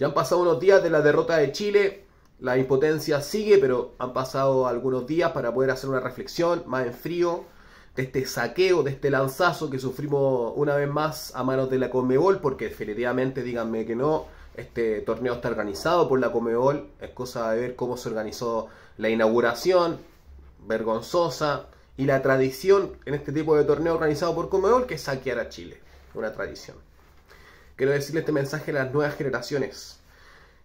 Ya han pasado unos días de la derrota de Chile, la impotencia sigue, pero han pasado algunos días para poder hacer una reflexión más en frío de este saqueo, de este lanzazo que sufrimos una vez más a manos de la Comebol, porque definitivamente, díganme que no, este torneo está organizado por la Comebol, es cosa de ver cómo se organizó la inauguración, vergonzosa, y la tradición en este tipo de torneo organizado por Comebol que es saquear a Chile, una tradición. Quiero decirle este mensaje a las nuevas generaciones.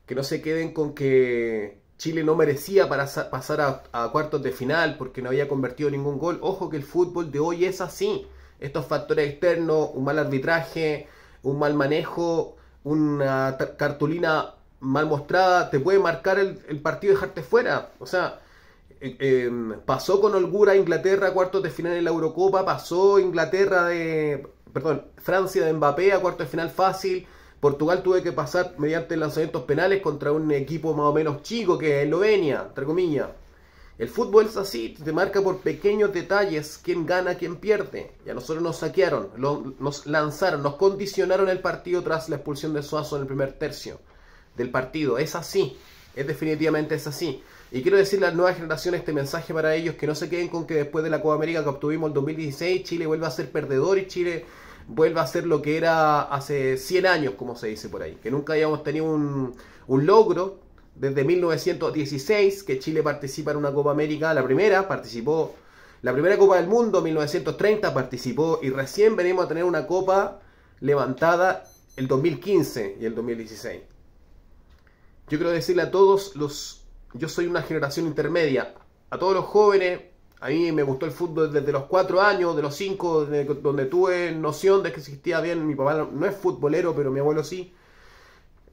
Que no se queden con que Chile no merecía para pasar a, cuartos de final porque no había convertido ningún gol. Ojo que el fútbol de hoy es así. Estos factores externos, un mal arbitraje, un mal manejo, una cartulina mal mostrada, te puede marcar el, partido y dejarte fuera. O sea, eh, em, pasó con holgura Inglaterra cuartos de final en la Eurocopa, pasó Inglaterra de perdón, Francia de Mbappé a cuarto de final fácil. Portugal tuve que pasar mediante lanzamientos penales contra un equipo más o menos chico que es Eslovenia, entre comillas. El fútbol es así, te marca por pequeños detalles quién gana, quién pierde. Y a nosotros nos saquearon, nos lanzaron, nos condicionaron el partido tras la expulsión de Suazo en el primer tercio del partido. Es así, es definitivamente es así. Y quiero decirle a las nuevas generaciones este mensaje para ellos, que no se queden con que después de la Copa América que obtuvimos el 2016, Chile vuelva a ser perdedor y Chile vuelva a ser lo que era hace 100 años, como se dice por ahí. Que nunca hayamos tenido un, un logro desde 1916, que Chile participa en una Copa América, la primera, participó la primera Copa del Mundo, 1930, participó y recién venimos a tener una Copa levantada el 2015 y el 2016. Yo quiero decirle a todos los yo soy una generación intermedia. A todos los jóvenes, a mí me gustó el fútbol desde los 4 años, de los 5, donde tuve noción de que existía bien. Mi papá no es futbolero, pero mi abuelo sí.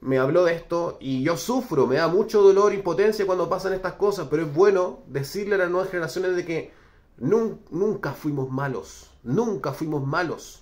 Me habló de esto y yo sufro, me da mucho dolor, impotencia cuando pasan estas cosas, pero es bueno decirle a las nuevas generaciones de que nunca fuimos malos, nunca fuimos malos.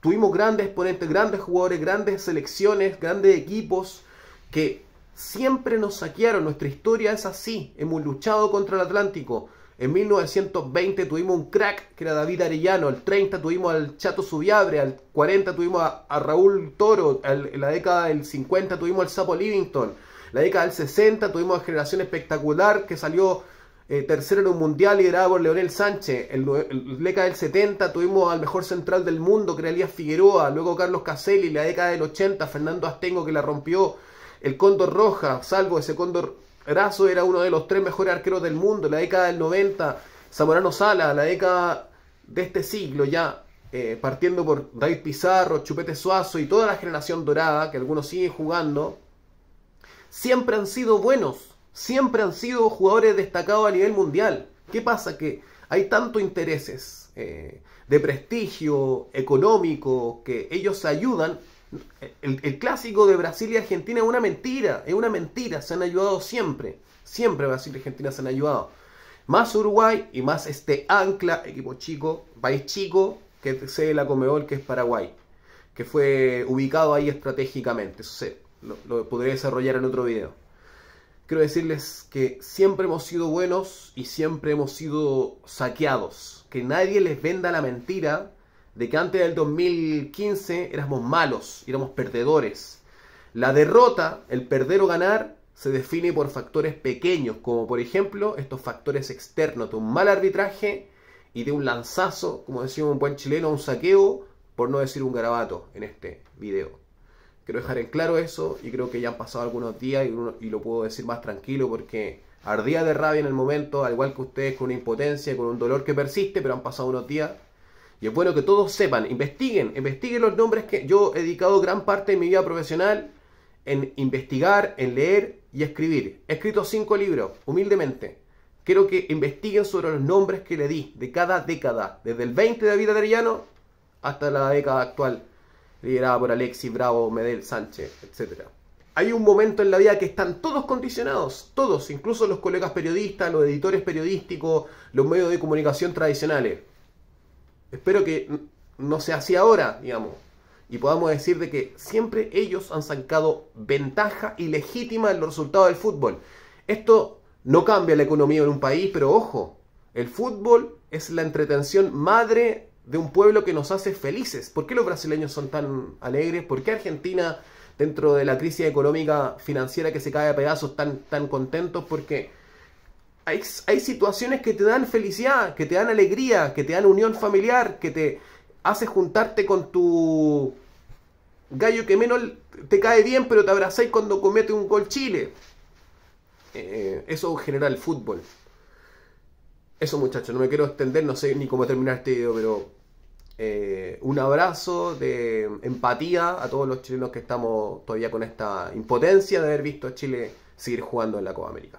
Tuvimos grandes exponentes, grandes jugadores, grandes selecciones, grandes equipos que Siempre nos saquearon, nuestra historia es así. Hemos luchado contra el Atlántico. En 1920 tuvimos un crack que era David Arellano, al 30 tuvimos al Chato Subiabre, al 40 tuvimos a, Raúl Toro, en la década del 50 tuvimos al Sapo Livingston, en la década del 60 tuvimos a Generación Espectacular que salió eh, tercero en un mundial liderado por Leonel Sánchez. En la década del 70 tuvimos al mejor central del mundo, que era Elías Figueroa, luego Carlos Caselli, en la década del 80 Fernando Astengo que la rompió, el Cóndor Roja, salvo ese Cóndor Razo, era uno de los tres mejores arqueros del mundo la década del 90. Zamorano Sala, la década de este siglo ya, eh, partiendo por David Pizarro, Chupete Suazo y toda la generación dorada, que algunos siguen jugando, siempre han sido buenos, siempre han sido jugadores destacados a nivel mundial. ¿Qué pasa? Que hay tantos intereses eh, de prestigio económico que ellos ayudan el, clásico de Brasil y Argentina es una mentira, es una mentira, se han ayudado siempre, siempre Brasil y Argentina se han ayudado. Más Uruguay y más este ancla, equipo chico, país chico, que es la Comeol, que es Paraguay, que fue ubicado ahí estratégicamente, eso sé, lo, lo podré desarrollar en otro video. Quiero decirles que siempre hemos sido buenos y siempre hemos sido saqueados, que nadie les venda la mentira de que antes del 2015 éramos malos, éramos perdedores. La derrota, el perder o ganar, se define por factores pequeños, como por ejemplo estos factores externos de un mal arbitraje y de un lanzazo, como decía un buen chileno, un saqueo, por no decir un garabato en este video. Quiero dejar en claro eso y creo que ya han pasado algunos días y, y lo puedo decir más tranquilo porque ardía de rabia en el momento, al igual que ustedes, con una impotencia, con un dolor que persiste, pero han pasado unos días y es bueno que todos sepan, investiguen, investiguen los nombres que yo he dedicado gran parte de mi vida profesional en investigar, en leer y escribir. He escrito cinco libros, humildemente. Quiero que investiguen sobre los nombres que le di de cada década, desde el 20 de David Adriano hasta la década actual, liderada por Alexis Bravo, Medel, Sánchez, etc. Hay un momento en la vida que están todos condicionados, todos, incluso los colegas periodistas, los editores periodísticos, los medios de comunicación tradicionales. Espero que no sea así ahora, digamos. Y podamos decir de que siempre ellos han sacado ventaja ilegítima en los resultados del fútbol. Esto no cambia la economía en un país, pero ojo, el fútbol es la entretención madre de un pueblo que nos hace felices. ¿Por qué los brasileños son tan alegres? ¿Por qué Argentina, dentro de la crisis económica financiera que se cae a pedazos, tan, tan contentos? Porque hay, situaciones que te dan felicidad, que te dan alegría, que te dan unión familiar, que te hace juntarte con tu gallo que menos te cae bien, pero te abrazáis cuando comete un gol Chile. Eh, eso genera general, fútbol. Eso muchachos, no me quiero extender, no sé ni cómo terminar este video, pero eh, un abrazo de empatía a todos los chilenos que estamos todavía con esta impotencia de haber visto a Chile seguir jugando en la Copa América.